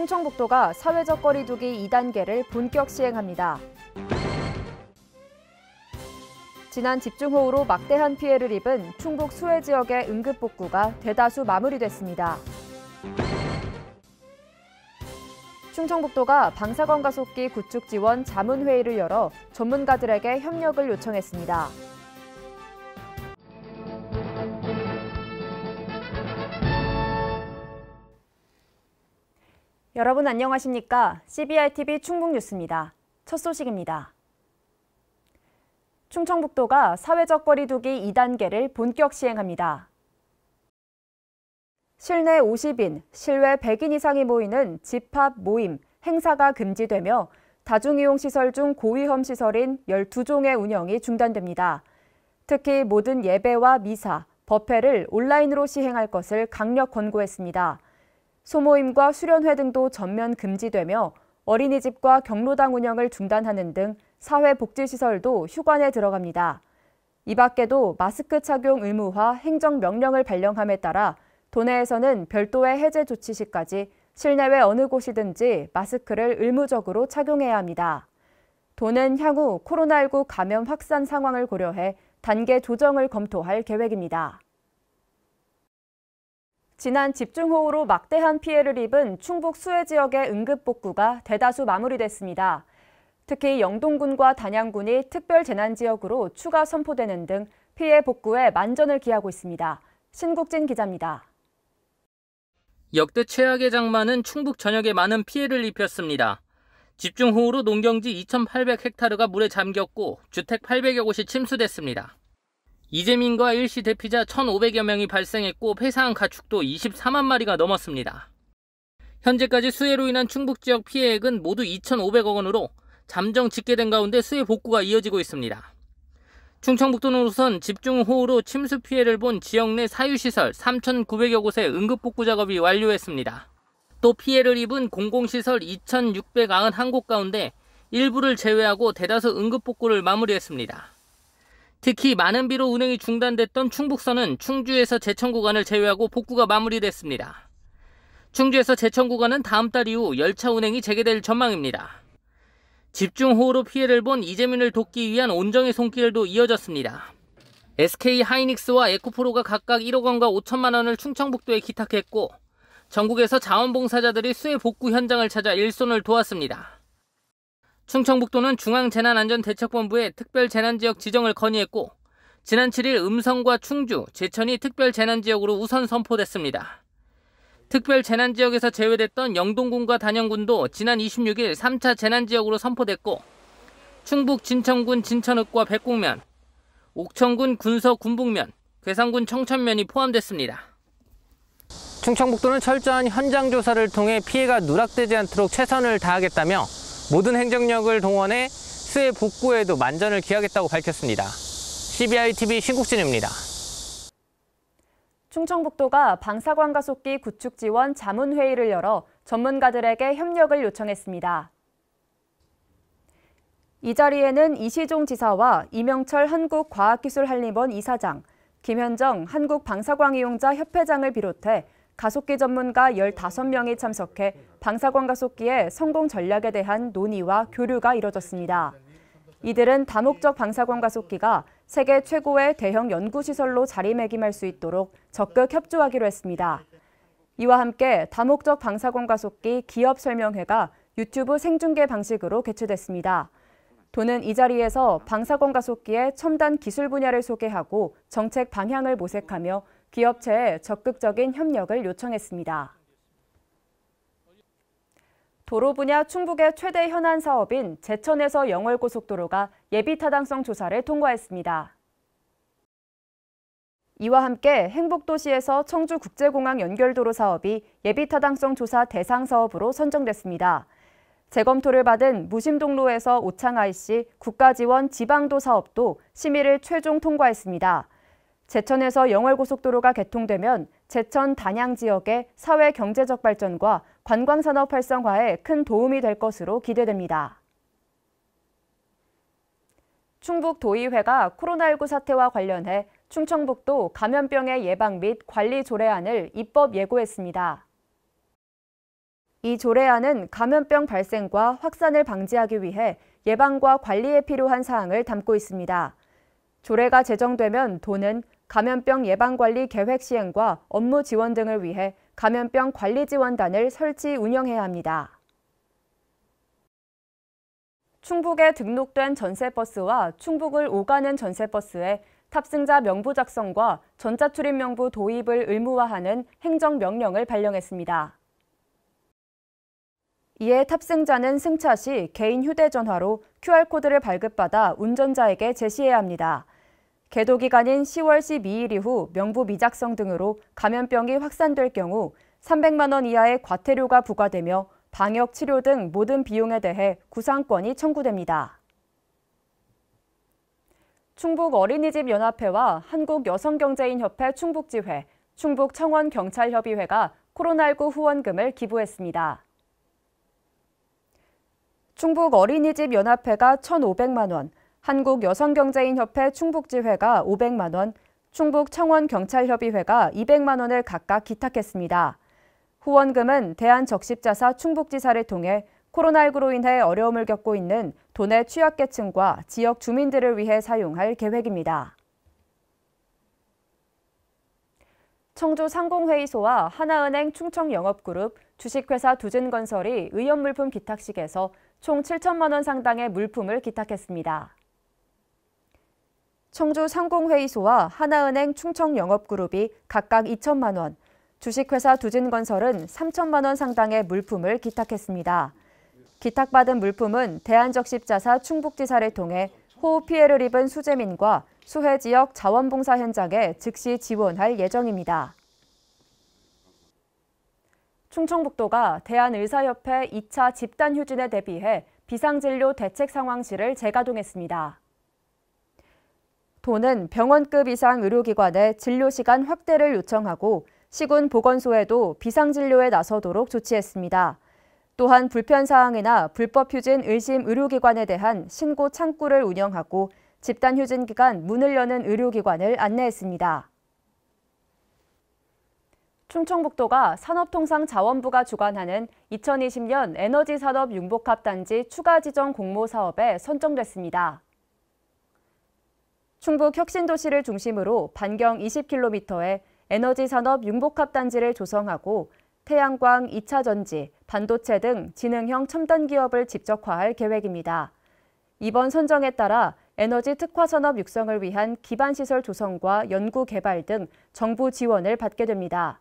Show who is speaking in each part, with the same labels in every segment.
Speaker 1: 충청북도가 사회적 거리두기 2단계를 본격 시행합니다. 지난 집중호우로 막대한 피해를 입은 충북 수해 지역의 응급복구가 대다수 마무리됐습니다. 충청북도가 방사건 가속기 구축 지원 자문회의를 열어 전문가들에게 협력을 요청했습니다. 여러분 안녕하십니까? CBI TV 충북 뉴스입니다. 첫 소식입니다. 충청북도가 사회적 거리두기 2단계를 본격 시행합니다. 실내 50인, 실외 100인 이상이 모이는 집합, 모임, 행사가 금지되며 다중이용시설 중 고위험 시설인 12종의 운영이 중단됩니다. 특히 모든 예배와 미사, 법회를 온라인으로 시행할 것을 강력 권고했습니다. 소모임과 수련회 등도 전면 금지되며 어린이집과 경로당 운영을 중단하는 등 사회복지시설도 휴관에 들어갑니다. 이 밖에도 마스크 착용 의무화 행정명령을 발령함에 따라 도내에서는 별도의 해제 조치 시까지 실내외 어느 곳이든지 마스크를 의무적으로 착용해야 합니다. 도는 향후 코로나19 감염 확산 상황을 고려해 단계 조정을 검토할 계획입니다. 지난 집중호우로 막대한 피해를 입은 충북 수해 지역의 응급복구가 대다수 마무리됐습니다. 특히 영동군과 단양군이 특별재난지역으로 추가 선포되는 등 피해 복구에 만전을 기하고 있습니다. 신국진 기자입니다.
Speaker 2: 역대 최악의 장마는 충북 전역에 많은 피해를 입혔습니다. 집중호우로 농경지 2,800헥타르가 물에 잠겼고 주택 800여 곳이 침수됐습니다. 이재민과 일시 대피자 1,500여 명이 발생했고 폐사한 가축도 24만 마리가 넘었습니다. 현재까지 수해로 인한 충북 지역 피해액은 모두 2,500억 원으로 잠정 집계된 가운데 수해 복구가 이어지고 있습니다. 충청북도는 우선 집중호우로 침수 피해를 본 지역 내 사유시설 3,900여 곳의 응급복구 작업이 완료했습니다. 또 피해를 입은 공공시설 2,691곳 가운데 일부를 제외하고 대다수 응급복구를 마무리했습니다. 특히 많은 비로 운행이 중단됐던 충북선은 충주에서 제천 구간을 제외하고 복구가 마무리됐습니다. 충주에서 제천 구간은 다음 달 이후 열차 운행이 재개될 전망입니다. 집중호우로 피해를 본 이재민을 돕기 위한 온정의 손길도 이어졌습니다. SK 하이닉스와 에코프로가 각각 1억 원과 5천만 원을 충청북도에 기탁했고 전국에서 자원봉사자들이 수해 복구 현장을 찾아 일손을 도왔습니다. 충청북도는 중앙재난안전대책본부에 특별재난지역 지정을 건의했고 지난 7일 음성과 충주, 제천이 특별재난지역으로 우선 선포됐습니다. 특별재난지역에서 제외됐던 영동군과 단양군도 지난 26일 3차 재난지역으로 선포됐고 충북 진천군 진천읍과 백곡면, 옥천군 군서 군북면, 괴산군 청천면이 포함됐습니다. 충청북도는 철저한 현장 조사를 통해 피해가 누락되지 않도록 최선을 다하겠다며 모든 행정력을 동원해 수해 복구에도 만전을 기하겠다고 밝혔습니다. CBI TV 신국진입니다.
Speaker 1: 충청북도가 방사광 가속기 구축 지원 자문회의를 열어 전문가들에게 협력을 요청했습니다. 이 자리에는 이시종 지사와 이명철 한국과학기술한림원 이사장, 김현정 한국방사광이용자협회장을 비롯해 가속기 전문가 15명이 참석해 방사광 가속기의 성공 전략에 대한 논의와 교류가 이뤄졌습니다. 이들은 다목적 방사광 가속기가 세계 최고의 대형 연구시설로 자리매김할 수 있도록 적극 협조하기로 했습니다. 이와 함께 다목적 방사광 가속기 기업 설명회가 유튜브 생중계 방식으로 개최됐습니다. 도는 이 자리에서 방사광 가속기의 첨단 기술 분야를 소개하고 정책 방향을 모색하며 기업체에 적극적인 협력을 요청했습니다. 도로 분야 충북의 최대 현안 사업인 제천에서 영월고속도로가 예비타당성 조사를 통과했습니다. 이와 함께 행복도시에서 청주국제공항 연결도로 사업이 예비타당성 조사 대상 사업으로 선정됐습니다. 재검토를 받은 무심동로에서 오창 IC 국가지원 지방도 사업도 심의를 최종 통과했습니다. 제천에서 영월고속도로가 개통되면 제천 단양 지역의 사회 경제적 발전과 관광산업 활성화에 큰 도움이 될 것으로 기대됩니다. 충북도의회가 코로나19 사태와 관련해 충청북도 감염병의 예방 및 관리 조례안을 입법 예고했습니다. 이 조례안은 감염병 발생과 확산을 방지하기 위해 예방과 관리에 필요한 사항을 담고 있습니다. 조례가 제정되면 도는 감염병 예방관리 계획 시행과 업무 지원 등을 위해 감염병 관리지원단을 설치 운영해야 합니다. 충북에 등록된 전세버스와 충북을 오가는 전세버스에 탑승자 명부 작성과 전자출입 명부 도입을 의무화하는 행정명령을 발령했습니다. 이에 탑승자는 승차 시 개인 휴대전화로 QR코드를 발급받아 운전자에게 제시해야 합니다. 개도 기간인 10월 12일 이후 명부 미작성 등으로 감염병이 확산될 경우 300만 원 이하의 과태료가 부과되며 방역 치료 등 모든 비용에 대해 구상권이 청구됩니다. 충북 어린이집 연합회와 한국 여성경제인협회 충북지회, 충북 청원경찰협의회가 코로나19 후원금을 기부했습니다. 충북 어린이집 연합회가 1,500만 원, 한국여성경제인협회 충북지회가 500만 원, 충북청원경찰협의회가 200만 원을 각각 기탁했습니다. 후원금은 대한적십자사 충북지사를 통해 코로나19로 인해 어려움을 겪고 있는 도내 취약계층과 지역 주민들을 위해 사용할 계획입니다. 청주 상공회의소와 하나은행 충청영업그룹, 주식회사 두진건설이 의연물품 기탁식에서 총 7천만 원 상당의 물품을 기탁했습니다. 청주 상공회의소와 하나은행 충청영업그룹이 각각 2천만 원, 주식회사 두진건설은 3천만 원 상당의 물품을 기탁했습니다. 기탁받은 물품은 대한적십자사 충북지사를 통해 호우 피해를 입은 수재민과 수해 지역 자원봉사 현장에 즉시 지원할 예정입니다. 충청북도가 대한의사협회 2차 집단 휴진에 대비해 비상진료 대책 상황실을 재가동했습니다. 도는 병원급 이상 의료기관의 진료시간 확대를 요청하고 시군 보건소에도 비상진료에 나서도록 조치했습니다. 또한 불편사항이나 불법 휴진 의심 의료기관에 대한 신고 창구를 운영하고 집단 휴진 기간 문을 여는 의료기관을 안내했습니다. 충청북도가 산업통상자원부가 주관하는 2020년 에너지산업 융복합단지 추가 지정 공모 사업에 선정됐습니다. 충북 혁신도시를 중심으로 반경 2 0 k m 의 에너지 산업 융복합 단지를 조성하고 태양광 2차 전지, 반도체 등 지능형 첨단 기업을 직접화할 계획입니다. 이번 선정에 따라 에너지 특화 산업 육성을 위한 기반 시설 조성과 연구 개발 등 정부 지원을 받게 됩니다.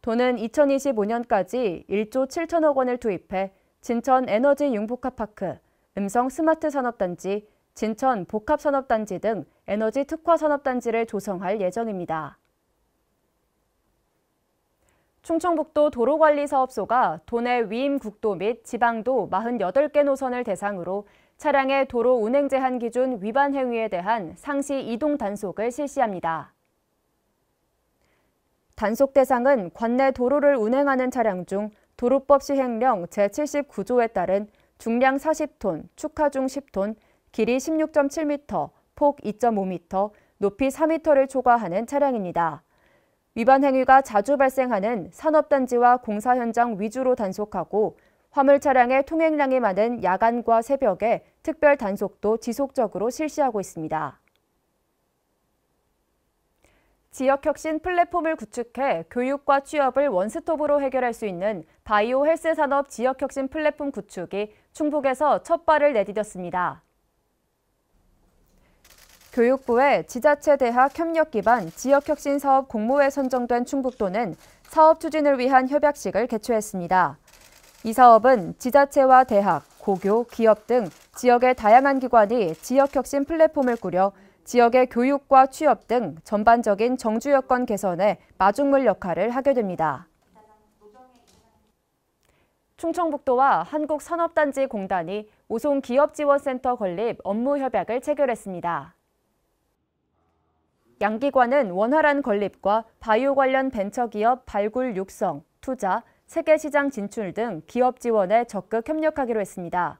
Speaker 1: 도는 2025년까지 1조 7천억 원을 투입해 진천 에너지 융복합파크, 음성 스마트 산업단지, 진천 복합산업단지 등 에너지 특화 산업단지를 조성할 예정입니다. 충청북도 도로관리사업소가 도내 위임국도 및 지방도 48개 노선을 대상으로 차량의 도로 운행 제한 기준 위반 행위에 대한 상시 이동 단속을 실시합니다. 단속 대상은 관내 도로를 운행하는 차량 중 도로법 시행령 제79조에 따른 중량 40톤, 축하 중 10톤, 길이 16.7m, 폭 2.5m, 높이 4m를 초과하는 차량입니다. 위반 행위가 자주 발생하는 산업단지와 공사 현장 위주로 단속하고 화물 차량의 통행량이 많은 야간과 새벽에 특별 단속도 지속적으로 실시하고 있습니다. 지역혁신 플랫폼을 구축해 교육과 취업을 원스톱으로 해결할 수 있는 바이오 헬스 산업 지역혁신 플랫폼 구축이 충북에서 첫 발을 내디뎠습니다. 교육부의 지자체 대학 협력 기반 지역혁신 사업 공모에 선정된 충북도는 사업 추진을 위한 협약식을 개최했습니다. 이 사업은 지자체와 대학, 고교, 기업 등 지역의 다양한 기관이 지역혁신 플랫폼을 꾸려 지역의 교육과 취업 등 전반적인 정주 여건 개선에 마중물 역할을 하게 됩니다. 충청북도와 한국산업단지공단이 오송 기업지원센터 건립 업무 협약을 체결했습니다. 양기관은 원활한 건립과 바이오 관련 벤처기업 발굴 육성, 투자, 세계시장 진출 등 기업 지원에 적극 협력하기로 했습니다.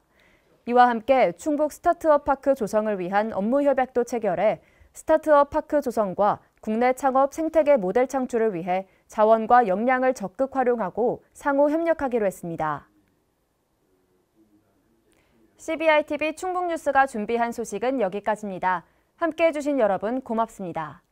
Speaker 1: 이와 함께 충북 스타트업 파크 조성을 위한 업무 협약도 체결해 스타트업 파크 조성과 국내 창업 생태계 모델 창출을 위해 자원과 역량을 적극 활용하고 상호 협력하기로 했습니다. CBI TV 충북 뉴스가 준비한 소식은 여기까지입니다. 함께 해주신 여러분 고맙습니다.